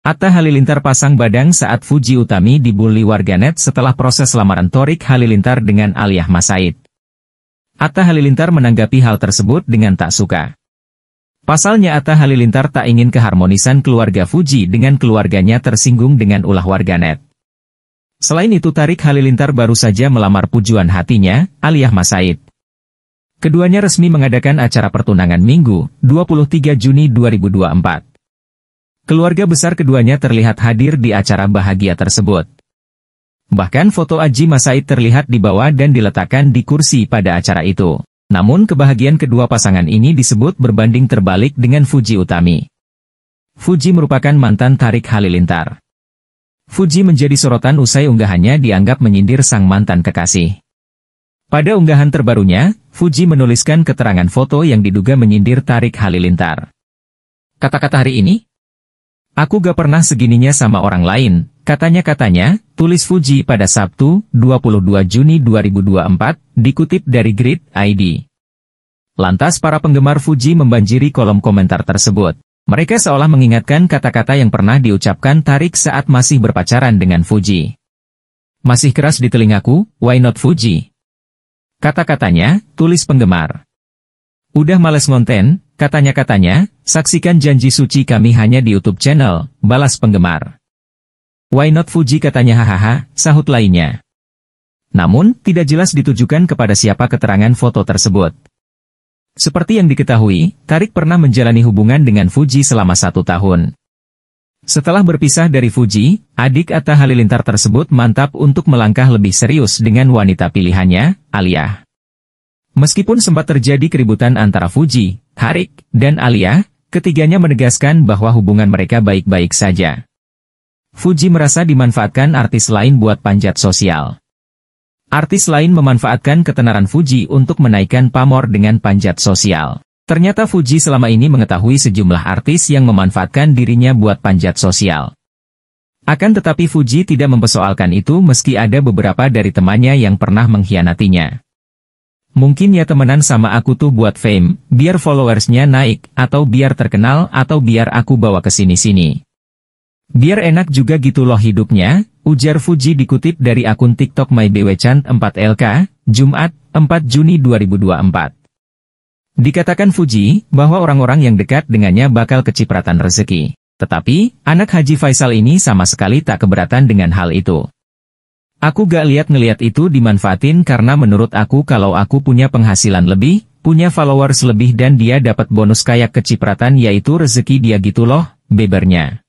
Atta Halilintar pasang badang saat Fuji Utami dibully warganet setelah proses lamaran Torik Halilintar dengan Aliyah Masaid. Atta Halilintar menanggapi hal tersebut dengan tak suka. Pasalnya Atta Halilintar tak ingin keharmonisan keluarga Fuji dengan keluarganya tersinggung dengan ulah warganet. Selain itu Tarik Halilintar baru saja melamar pujuan hatinya, Aliyah Masaid. Keduanya resmi mengadakan acara pertunangan Minggu, 23 Juni 2024. Keluarga besar keduanya terlihat hadir di acara bahagia tersebut. Bahkan foto Aji Masaid terlihat dibawa dan diletakkan di kursi pada acara itu. Namun kebahagiaan kedua pasangan ini disebut berbanding terbalik dengan Fuji Utami. Fuji merupakan mantan Tarik Halilintar. Fuji menjadi sorotan usai unggahannya dianggap menyindir sang mantan kekasih. Pada unggahan terbarunya, Fuji menuliskan keterangan foto yang diduga menyindir Tarik Halilintar. Kata-kata hari ini, Aku gak pernah segininya sama orang lain, katanya-katanya, tulis Fuji pada Sabtu, 22 Juni 2024, dikutip dari Grid ID. Lantas para penggemar Fuji membanjiri kolom komentar tersebut. Mereka seolah mengingatkan kata-kata yang pernah diucapkan Tarik saat masih berpacaran dengan Fuji. Masih keras di telingaku, why not Fuji? Kata-katanya, tulis penggemar. Udah males ngonten, katanya-katanya, saksikan janji suci kami hanya di YouTube channel, balas penggemar. Why not Fuji katanya hahaha, sahut lainnya. Namun, tidak jelas ditujukan kepada siapa keterangan foto tersebut. Seperti yang diketahui, Tarik pernah menjalani hubungan dengan Fuji selama satu tahun. Setelah berpisah dari Fuji, adik Atta Halilintar tersebut mantap untuk melangkah lebih serius dengan wanita pilihannya, Aliyah. Meskipun sempat terjadi keributan antara Fuji, Harik, dan Alia, ketiganya menegaskan bahwa hubungan mereka baik-baik saja. Fuji merasa dimanfaatkan artis lain buat panjat sosial. Artis lain memanfaatkan ketenaran Fuji untuk menaikkan pamor dengan panjat sosial. Ternyata Fuji selama ini mengetahui sejumlah artis yang memanfaatkan dirinya buat panjat sosial. Akan tetapi Fuji tidak mempersoalkan itu meski ada beberapa dari temannya yang pernah mengkhianatinya. Mungkin ya temenan sama aku tuh buat fame, biar followersnya naik, atau biar terkenal, atau biar aku bawa ke sini-sini. Biar enak juga gitu loh hidupnya, ujar Fuji dikutip dari akun TikTok mybwchant 4LK, Jumat, 4 Juni 2024. Dikatakan Fuji, bahwa orang-orang yang dekat dengannya bakal kecipratan rezeki. Tetapi, anak Haji Faisal ini sama sekali tak keberatan dengan hal itu. Aku gak lihat ngeliat itu dimanfaatin karena menurut aku kalau aku punya penghasilan lebih, punya followers lebih dan dia dapat bonus kayak kecipratan yaitu rezeki dia gitu loh, bebernya.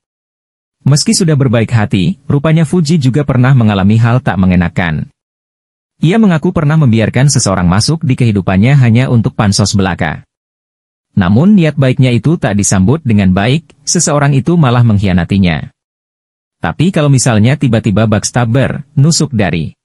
Meski sudah berbaik hati, rupanya Fuji juga pernah mengalami hal tak mengenakan. Ia mengaku pernah membiarkan seseorang masuk di kehidupannya hanya untuk pansos belaka. Namun niat baiknya itu tak disambut dengan baik, seseorang itu malah mengkhianatinya. Tapi kalau misalnya tiba-tiba stabber, nusuk dari